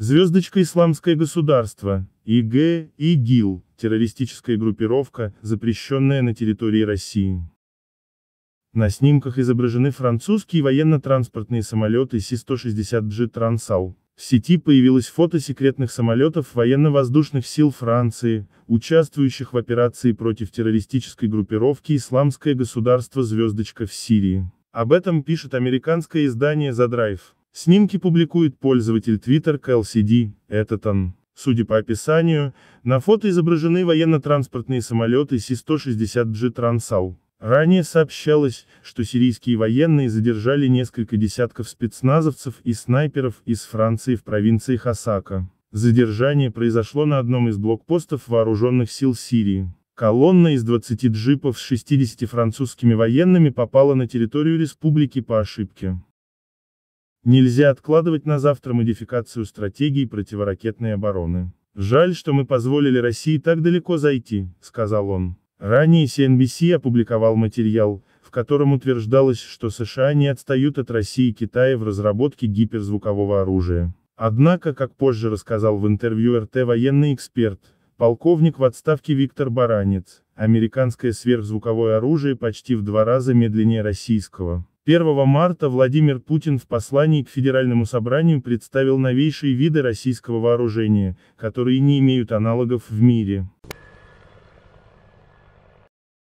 Звездочка Исламское государство, ИГ, ИГИЛ, террористическая группировка, запрещенная на территории России. На снимках изображены французские военно-транспортные самолеты Си-160G Трансал. В сети появилось фото секретных самолетов военно-воздушных сил Франции, участвующих в операции против террористической группировки «Исламское государство «Звездочка» в Сирии. Об этом пишет американское издание The Drive. Снимки публикует пользователь Twitter KLCD, этот он. Судя по описанию, на фото изображены военно-транспортные самолеты Си-160G Трансал. Ранее сообщалось, что сирийские военные задержали несколько десятков спецназовцев и снайперов из Франции в провинции Хасака. Задержание произошло на одном из блокпостов вооруженных сил Сирии. Колонна из 20 джипов с 60 французскими военными попала на территорию республики по ошибке. Нельзя откладывать на завтра модификацию стратегии противоракетной обороны. «Жаль, что мы позволили России так далеко зайти», — сказал он. Ранее CNBC опубликовал материал, в котором утверждалось, что США не отстают от России и Китая в разработке гиперзвукового оружия. Однако, как позже рассказал в интервью РТ военный эксперт, полковник в отставке Виктор Баранец, американское сверхзвуковое оружие почти в два раза медленнее российского. 1 марта Владимир Путин в послании к Федеральному собранию представил новейшие виды российского вооружения, которые не имеют аналогов в мире.